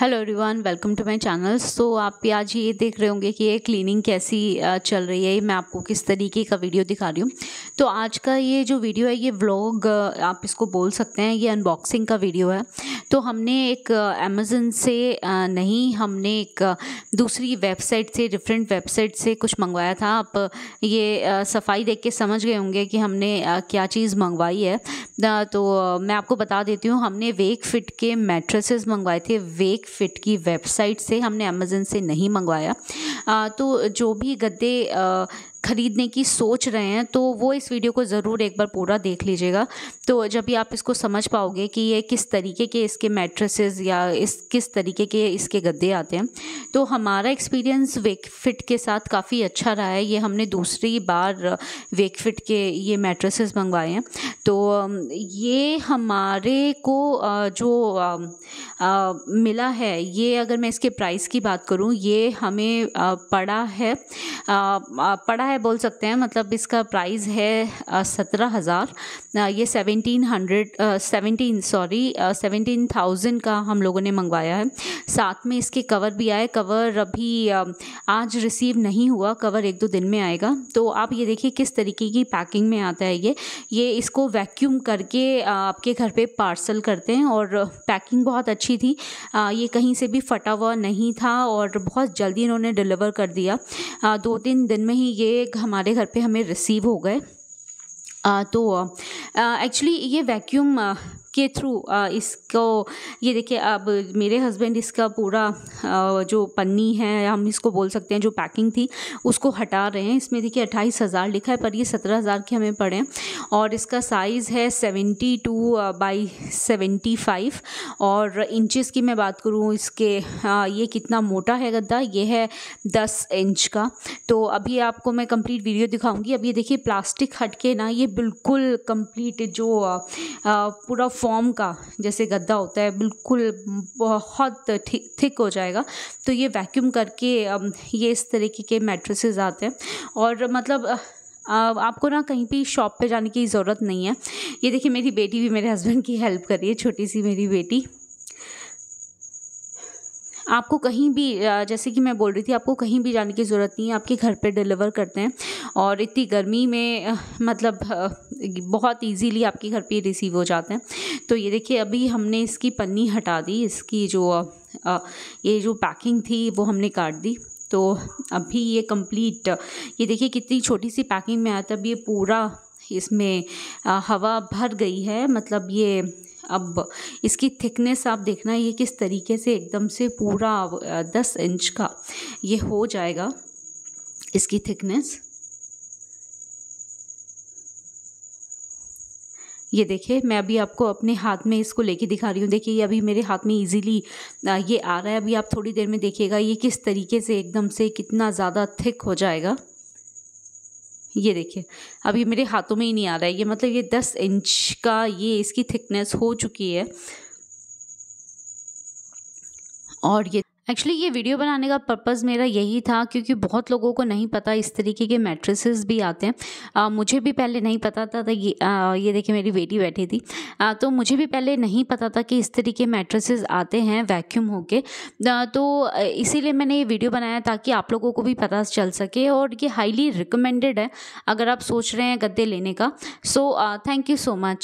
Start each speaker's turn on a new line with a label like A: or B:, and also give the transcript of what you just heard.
A: hello everyone welcome to my channel so आप भी आज ये देख रहे होंगे कि ये क्लीनिंग कैसी चल रही है मैं आपको किस तरीके का वीडियो दिखा रही हूँ तो आज का ये जो वीडियो है ये व्लॉग आप इसको बोल सकते हैं ये अनबॉक्सिंग का वीडियो है तो हमने एक अमेज़न से नहीं हमने एक दूसरी वेबसाइट से डिफरेंट वेबसाइट से कुछ मंगवाया था आप ये सफाई देख के समझ गए होंगे कि हमने क्या चीज़ मंगवाई है तो मैं आपको बता देती हूँ हमने वेक फिट के मैट्रेसेस मंगवाए थे वेक एक फिट की वेबसाइट से हमने अमेज़न से नहीं मंगवाया तो जो भी गद्दे ख़रीदने की सोच रहे हैं तो वो इस वीडियो को ज़रूर एक बार पूरा देख लीजिएगा तो जब भी आप इसको समझ पाओगे कि ये किस तरीके के इसके मैट्रेसेस या इस किस तरीके के इसके गद्दे आते हैं तो हमारा एक्सपीरियंस वेक फिट के साथ काफ़ी अच्छा रहा है ये हमने दूसरी बार वेक फिट के ये मैट्रेसेस मंगवाए हैं तो ये हमारे को जो मिला है ये अगर मैं इसके प्राइस की बात करूँ ये हमें पड़ा है पड़ा है है बोल सकते हैं मतलब इसका प्राइस है सत्रह हज़ार ये seventeen hundred seventeen sorry seventeen thousand का हम लोगों ने मंगवाया है साथ में इसके कवर भी आए कवर अभी आज रिसीव नहीं हुआ कवर एक दो दिन में आएगा तो आप ये देखिए किस तरीके की पैकिंग में आता है ये ये इसको वैक्यूम करके आपके घर पे पार्सल करते हैं और पैकिंग बहुत अच्छी थी ये कहीं से भी फटा हुआ नहीं था और बहुत जल्दी इन्होंने डिलीवर कर दिया दो तीन दिन में ही ये हमारे घर पे हमें रिसीव हो गए तो एक्चुअली ये वैक्यूम के थ्रू इसको ये देखिए अब मेरे हस्बैंड इसका पूरा जो पन्नी है हम इसको बोल सकते हैं जो पैकिंग थी उसको हटा रहे हैं इसमें देखिए अट्ठाईस हज़ार लिखा है पर ये सत्रह हज़ार के हमें पड़े हैं और इसका साइज़ है seventy two by seventy five और इंचेस की मैं बात करूँ इसके ये कितना मोटा है गद्दा ये है दस इंच का तो अभी आपको मैं कंप्लीट वीडियो दिखाऊँगी अब ये देखिए प्लास्टिक हटके ना ये बिल्कुल कम्प्लीट जो पूरा फॉर्म का जैसे गद्दा होता है बिल्कुल बहुत थिक हो जाएगा तो ये वैक्यूम करके ये इस तरीके के मेट्रेसेस आते हैं और मतलब आपको ना कहीं भी शॉप पे जाने की ज़रूरत नहीं है ये देखिए मेरी बेटी भी मेरे हस्बैंड की हेल्प कर रही है छोटी सी मेरी बेटी आपको कहीं भी जैसे कि मैं बोल रही थी आपको कहीं भी जाने की ज़रूरत नहीं है आपके घर पे डिलीवर करते हैं और इतनी गर्मी में मतलब बहुत इजीली आपके घर पे रिसीव हो जाते हैं तो ये देखिए अभी हमने इसकी पन्नी हटा दी इसकी जो ये जो पैकिंग थी वो हमने काट दी तो अभी ये कंप्लीट ये देखिए कितनी छोटी सी पैकिंग में आया अब ये पूरा इसमें हवा भर गई है मतलब ये अब इसकी थिकनेस आप देखना ये किस तरीके से एकदम से पूरा दस इंच का ये हो जाएगा इसकी थिकनेस ये देखिए मैं अभी आपको अपने हाथ में इसको लेके दिखा रही हूँ देखिए ये अभी मेरे हाथ में इजीली ये आ रहा है अभी आप थोड़ी देर में देखिएगा ये किस तरीके से एकदम से कितना ज़्यादा थिक हो जाएगा ये देखिए अभी मेरे हाथों में ही नहीं आ रहा है ये मतलब ये दस इंच का ये इसकी थिकनेस हो चुकी है और ये एक्चुअली ये वीडियो बनाने का पर्पज़ मेरा यही था क्योंकि बहुत लोगों को नहीं पता इस तरीके के मैट्रेसेस भी आते हैं आ, मुझे भी पहले नहीं पता था, था ये आ, ये देखिए मेरी बेटी बैठी थी आ, तो मुझे भी पहले नहीं पता था कि इस तरीके मैट्रेसेस आते हैं वैक्यूम होके तो इसीलिए मैंने ये वीडियो बनाया ताकि आप लोगों को भी पता चल सके और ये हाईली रिकमेंडेड है अगर आप सोच रहे हैं गद्दे लेने का so thank you so much